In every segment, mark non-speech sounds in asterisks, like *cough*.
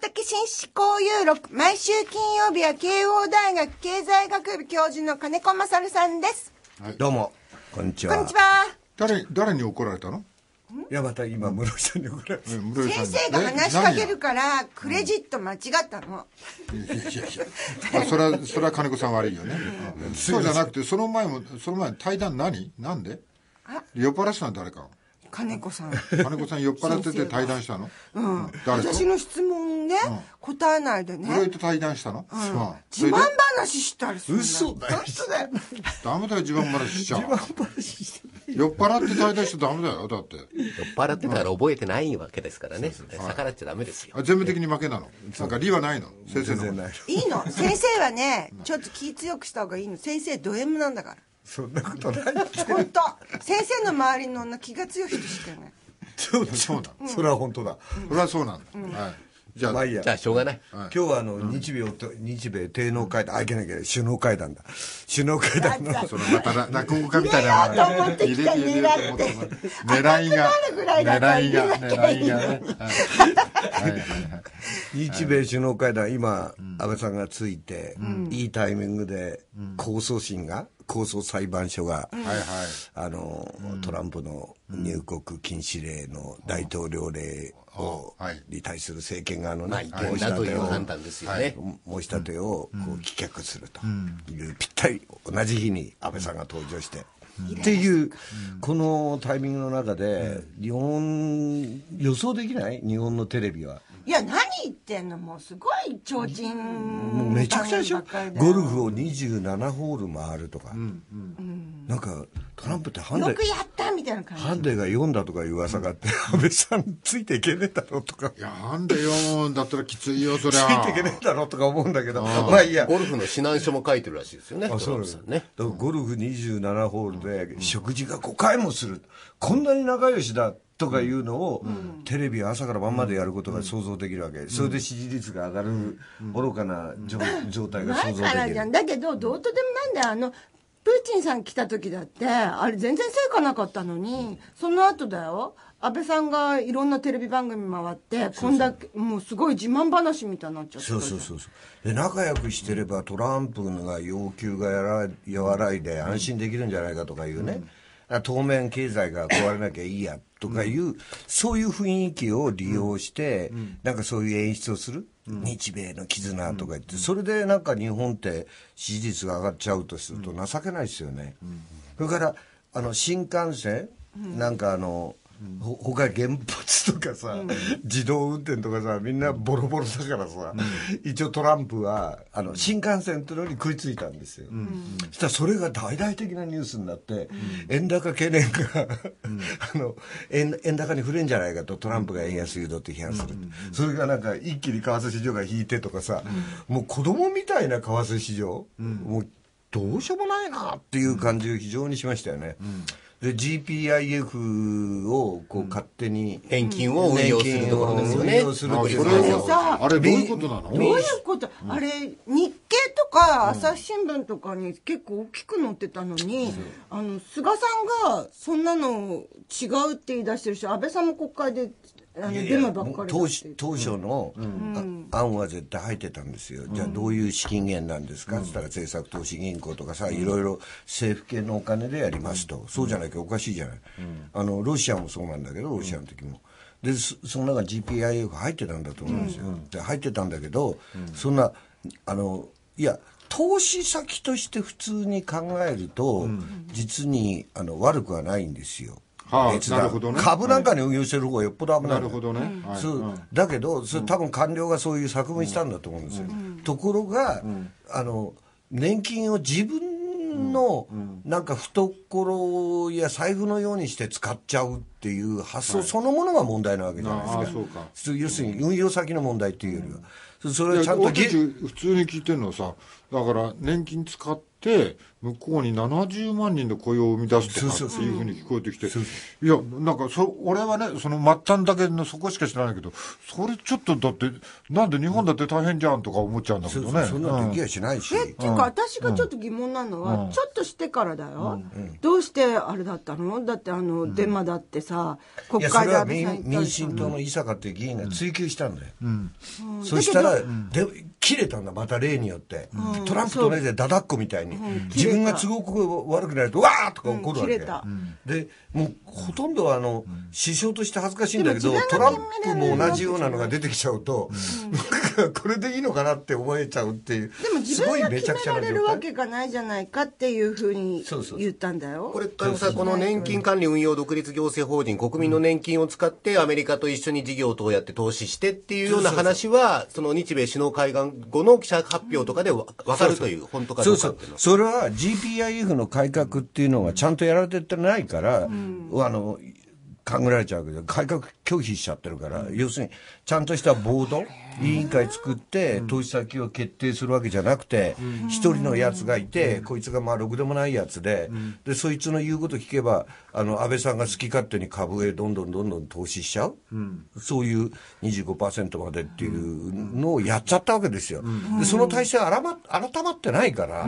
的紳士考友録。毎週金曜日は慶応大学経済学部教授の金子勝さんです。はい、どうも、こんにちは。こんにちは。誰、誰に怒られたのいや、また今、室井さんに怒られた。先生が話しかけるから、クレジット間違ったの。いやいやいや。あ、それは、それは金子さん悪いよね。そうじゃなくて、その前も、その前、対談何なんで酔っ払ってたの誰か。金子さん金子さん酔っ払ってて対談したのうん私の質問ね、答えないでねそれと対談したの、自慢話したりする嘘だよだよダメだよ自慢話しちゃう酔っ払って対談しちゃダメだよだって酔っ払ってたら覚えてないわけですからね逆らっちゃダメですよ全部的に負けなのなんか理はないの先生のいいの先生はねちょっと気強くした方がいいの先生ド M なんだからそんなことない本当先生の周りの女気が強い人しかいないそうだそうだ、それは本当だ、それはそうなんだ、はいじゃあ、まあ、いいやじゃあしょうがない、今日はあの、日米日米帝農会談あいけないけど首脳会談だ首脳会談のそのまた落語家みたいな思って狙いが狙いが狙いが日米首脳会談今安倍さんがついて、いいタイミングで、構想心が、高層裁判所が、はいはい、あの、トランプの入国禁止令の大統領令を、うん、に対する政権側のね、はい、申し立てを、はい、申し立てをこう棄却するという、ぴったり同じ日に安倍さんが登場して、っていう、このタイミングの中で、日本、予想できない日本のテレビは。いや、何言ってんのもうすごい超人。もうめちゃくちゃでしょゴルフを27ホール回るとか。うんうんなんかトランプってハンデよくやったみたいな感じハンデが4だとかいう噂があって、安倍さんついていけねえだろうとかいやなんでよだったらきついよそれは。ついていけねえだろうとか思うんだけどまあいいやゴルフの指南書も書いてるらしいですよね。あそうですね。だからゴルフ27ホールで食事が5回もする、こんなに仲良しだとかいうのを、テレビ朝から晩までやることが想像できるわけ、それで支持率が上がる、愚かな状状態が前想像でからじゃんだけどどうとでもなんだよあのプーチンさん来た時だって、あれ全然成果なかったのに、その後だよ。安倍さんがいろんなテレビ番組回ってこんだけもうすごい自慢話みたいになっちゃったそうそうそうそうで仲良くしてればトランプが要求がやら和らいで安心できるんじゃないかとかいうね、うん、当面経済が壊れなきゃいいやとかいう、うん、そういう雰囲気を利用して、うん、なんかそういう演出をする、日米の絆とか言って、それでなんか日本って支持率が上がっちゃうとすると情けないですよね。それからあの新幹線、なんかあのほ他原発とかさ、自動運転とかさみんなボロボロだからさ、一応トランプはあの新幹線というのに食いついたんですよ、そしたらそれが大々的なニュースになって、円高懸念が *laughs* あの円円高に触れんじゃないかとトランプが円安誘導って批判する、それがなんか一気に為替市場が引いてとかさ、もう子供みたいな為替市場、もうどうしようもないなっていう感じを非常にしましたよね。うん GPIF をこう勝手に返金を運用するところですよね。運用するっていうあれどういうことなのどういうこと、あれ日経とか朝日新聞とかに結構大きく載ってたのに、あの菅さんがそんなの違うって言い出してるし安倍さんも国会でいやばっ当当初の、案は絶対入ってたんですよ、じゃあどういう資金源なんですかっつったら政策投資銀行とかさ、いろいろ政府系のお金でやりますと、そうじゃないとおかしいじゃない、あのロシアもそうなんだけどロシアの時も。でその中 GPIF 入ってたんだと思うんですよ、で入ってたんだけど、そんなあのいや投資先として普通に考えると、実にあの悪くはないんですよ。なるほどね、株なんかに運用してる方がよっぽど危ない、なるほどね、だけど、それ多分官僚がそういう作文したんだと思うんですよ。ところが、あの年金を自分のなんか懐や財布のようにして使っちゃうっていう発想そのものが問題なわけじゃないですか,、要するに運用先の問題っていうよりは、それはちゃんと普通に聞いてるのはさだから年金使って、向こうに70万人の雇用を生み出すとかっていうふうに聞こえてきて、いや、なんかそ、俺はね、その末端だけのそこしか知らないけど、それちょっとだって、なんで日本だって大変じゃんとか思っちゃうんだけどね。そうそうそんな出来やしないし。え、っていうか、私がちょっと疑問なのは、ちょっとしてからだよ。どうしてあれだったのだって、あの、デマだってさ、国会で安倍さん民進党の伊坂っていう議員が追及したんだよ。そしたら、で、切れたんだ、また例によって。トランプと同じでだだっこみたいに。自分が都合悪くなるとわーとか怒るわけ、でもうほとんどはあの、首相として恥ずかしいんだけどトランプも同じようなのが出てきちゃうと、うん、*laughs* これでいいのかなって思えちゃうっていうでも自分が決められるわけがないじゃないかっていうふうに言ったんだよこれ田中さんこの年金管理運用独立行政法人国民の年金を使ってアメリカと一緒に事業等をやって投資してっていうような話はその日米首脳会談後の記者発表とかで分かるという本当かどうかっていうのはそれは GPIF の改革っていうのがちゃんとやられてないから、うん、あの、考えられちゃうけど、改革拒否しちゃってるから、要するに、ちゃんとしたボード、委員会作って投資先を決定するわけじゃなくて一、人のやつがいてこいつがまあろくでもないやつで,、でそいつの言うこと聞けばあの安倍さんが好き勝手に株へどんどんどんどん投資しちゃう、そういう25%までっていうのをやっちゃったわけですよ。でその体制改ま改まってないから、じゃあ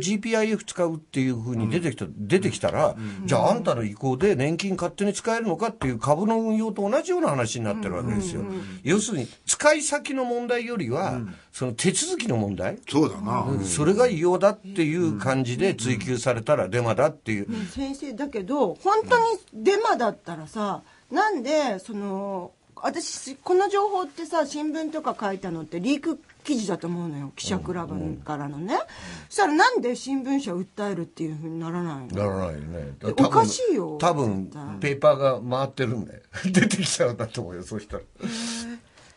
GPIF 使うっていうふうに出てきた,、出てきたら、じゃああんたの意向で年金勝手に使えるのかっていう株の運用と同じような話になってるわけですよ。要するに使い先先の問題よりは、うん、その手続きの問題そうだな、うん、それが異様だっていう感じで追及されたらデマだっていう、ね、先生だけど本当にデマだったらさなんでその私この情報ってさ新聞とか書いたのってリーク記事だと思うのよ記者クラブからのね、うんうん、そしたらなんで新聞社訴えるっていうふうにならないのならないよねおかしいよ多分ペーパーが回ってるんで、*laughs* 出てきちゃうんだと思うよそうしたら。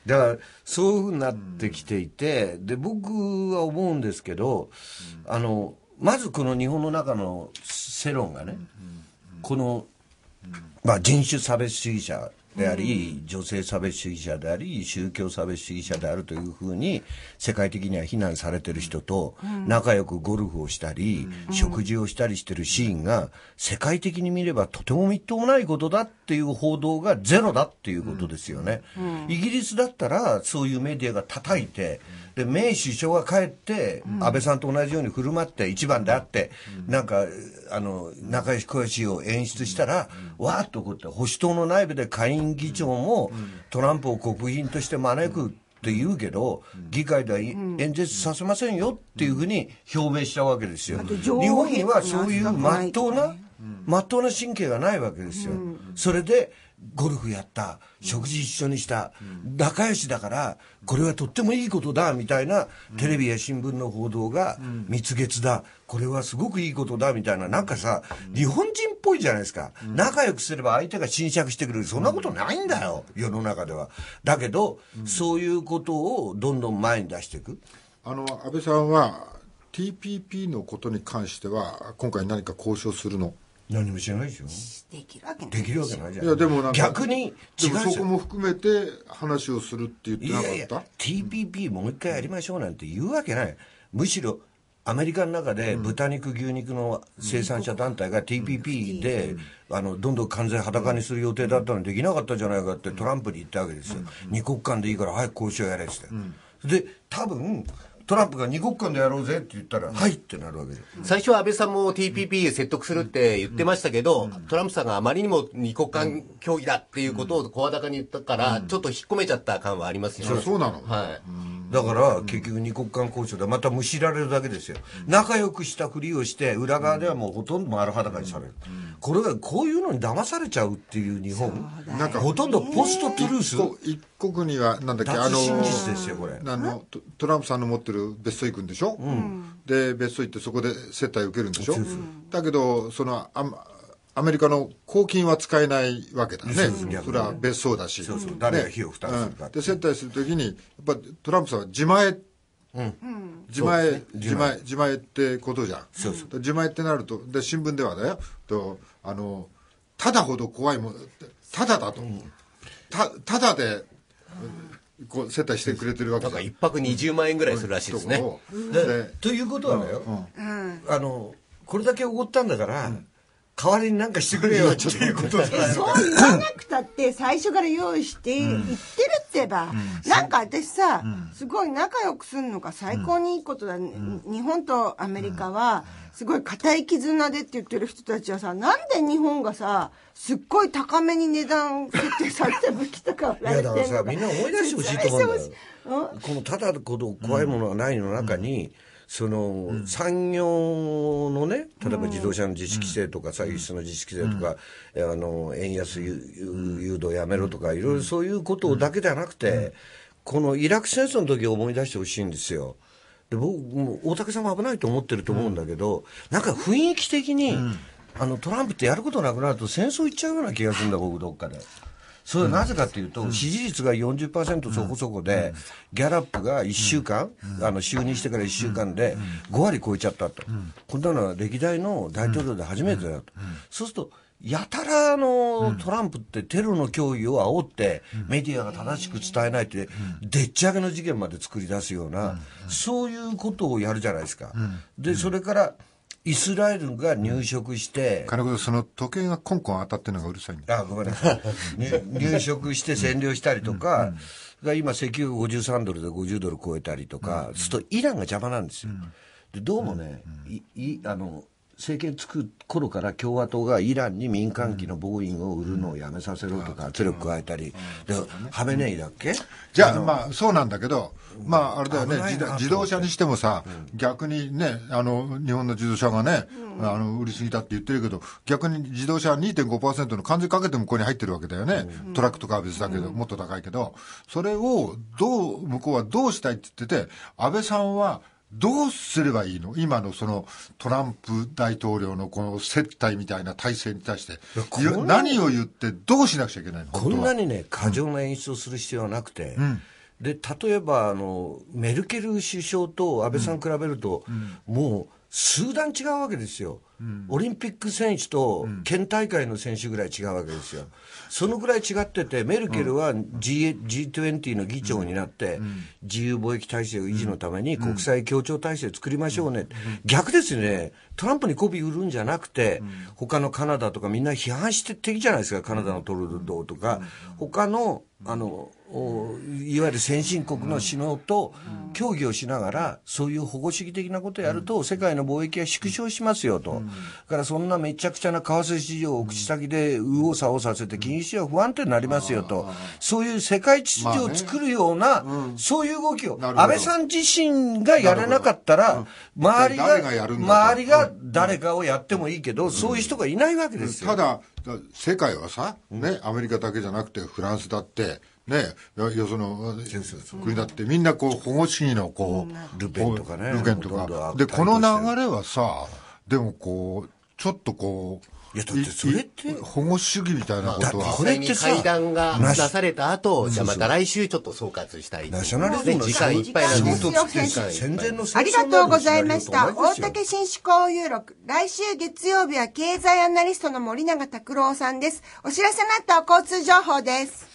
だからそういうふうになってきていて、で僕は思うんですけど、あのまずこの日本の中の世論がね、この、まあ、人種差別主義者であり、うん、女性差別主義者であり宗教差別主義者であるというふうに世界的には非難されてる人と仲良くゴルフをしたり、うん、食事をしたりしてるシーンが世界的に見ればとてもみっともないことだっていう報道がゼロだっていうことですよね、うん、イギリスだったらそういうメディアが叩いてでメイ首相が帰って安倍さんと同じように振る舞って一番であってなんかあの仲良し小しいを演出したらわーっとこうって保守党の内部で会員院議長もトランプを国賓として招くって言うけど、議会では演説させませんよっていうふうに表明したわけですよ。日本にはそういうまっとうな、まっとうな神経がないわけですよ。それで、ゴルフやった、食事一緒にした、仲良しだから、これはとってもいいことだ、みたいな、テレビや新聞の報道が、蜜月だ、これはすごくいいことだ、みたいな、なんかさ、日本人っぽいじゃないですか。仲良くすれば相手が侵食してくれる。そんなことないんだよ、世の中では。だけど、そういうことをどんどん前に出していく。あの、安倍さんは、TPP のことに関しては、今回何か交渉するの何もしないでしょできるわけないできるわけないじゃんいやでも逆にでもそこも含めて話をするって言ってなかったいやいや TPP もう一回やりましょうなんて言うわけないむしろアメリカの中で豚肉、牛肉の生産者団体が TPP で、あのどんどん完全裸にする予定だったのにできなかったじゃないかってトランプに言ったわけですよ、二国間でいいから早く交渉やれって、で多分トランプが二国間でやろうぜって言ったら、はいってなるわけで最初は安倍さんも TPP 説得するって言ってましたけど、トランプさんがあまりにも二国間協議だっていうことを声高に言ったから、ちょっと引っ込めちゃった感はありますよね。そうなの、はいだから結局二国間交渉でまたむしられるだけですよ、仲良くしたふりをして裏側ではもうほとんど丸裸にされる、これがこういうのに騙されちゃうっていう日本なんかほとんどポストトゥルース一国にはなんだっけあのあのトランプさんの持ってる別荘行くんでしょ、うん、で別荘行ってそこで接待受けるんでしょ、うん、だけどそのあアメリカの公金は使えないわけだね、それは別荘だし、そうそう誰が費用負担するか、で接待するときに、やっぱトランプさんは自前、うん、自前、自前、自前ってことじゃん、そうそう自前ってなると、で新聞ではね、とあの、ただほど怖いもの、ただだと、たただで。こう接待してくれてるわけだから1泊二十万円ぐらいするらしいですね。ということはだよ、あのこれだけおごったんだから、代わりになんかしてくれよっていうことだそう言わなくたって最初から用意して言ってるってば、うん、なんか私さ、うん、すごい仲良くすんのが最高にいいことだ、うん、日本とアメリカはすごい固い絆でって言ってる人たちはさなんで日本がさすっごい高めに値段設定された武器とか売られてるのかいやだからさみんな思い出してほしいと思うんだよ *laughs* このただこの怖いものがないの中に、うんその、産業のね、例えば自動車の自主規制とか、歳う、の自主規制とか、うん、あの、円安誘導やめろとか、いろいろそういうことだけじゃなくて、うん、このイラク戦争の時思い出してほしいんですよ。で僕も大竹さんも危ないと思ってると思うんだけど、なんか雰囲気的に、あのトランプってやることなくなると戦争行っちゃうような気がするんだ僕どっかで。それはなぜかというと、支持率が40%そこそこで、ギャラップが1週間、あの就任してから1週間で5割超えちゃったと、こんなのは歴代の大統領で初めてだと。そうするとやたらのトランプってテロの脅威を煽って、メディアが正しく伝えないって、でっち上げの事件まで作り出すような、そういうことをやるじゃないですか。で、それから、イスラエルが入植して、金子その時計がコンコン当たってるのがうるさいんあごめんなさい入植して占領したりとか、が今、石油53ドルで50ドル超えたりとか、するとイランが邪魔なんですよ。でどうもね、いいあの政権つく頃から共和党がイランに民間機のボーイングを売るのをやめさせろとか圧力加えたり、ハメネイだっけじゃあ、まあ、そうなんだけど、まあ、あれだよね自、動車にしてもさ、逆にね、あの、日本の自動車がね、あの、売りすぎだって言ってるけど、逆に自動車は2.5%の関税かけてもここに入ってるわけだよね。トラックとかは別だけど、もっと高いけど、それをどう、向こうはどうしたいって言ってて、安倍さんはどうすればいいの今のそのトランプ大統領のこの接待みたいな体制に対して、何を言ってどうしなくちゃいけないのこんなにね、過剰な演出をする必要はなくて、うん、で、例えばあの、メルケル首相と安倍さん比べると、うんうん、もう、数段違うわけですよ、うん、オリンピック選手と県大会の選手ぐらい違うわけですよ、そのぐらい違ってて、メルケルは G、うん、G20 の議長になって、うん、自由貿易体制維持のために国際協調体制を作りましょうね、逆ですね、トランプに媚び売るんじゃなくて、他のカナダとか、みんな批判してっていいじゃないですか、カナダのトルドーとか、他のあのいわゆる先進国の首脳と協議をしながら、そういう保護主義的なことをやると、世界の貿易は縮小しますよと。だからそんなめちゃくちゃな為替市場を口先で右往左往させて、金融市場不安定になりますよと。そういう世界秩序を作るような、そういう動きを、安倍さん自身がやれなかったら、周りが、周りが誰かをやってもいいけど、そういう人がいないわけですよ。ただ、世界はさ、ね、アメリカだけじゃなくて、フランスだって、ね、よその国だって、みんなこう保護主義のこう、ルペンとかね。ルペンとか。で、この流れはさ、でもこう、ちょっとこう、いや、だってそれって。保護主義みたいなことは。これって会談が出された後、じゃあまた来週ちょっと総括したい。ナショナリズムの時間いっぱいなんですよ。戦前のありがとうございました。大竹紳士交友録。来週月曜日は経済アナリストの森永拓郎さんです。お知らせの後、交通情報です。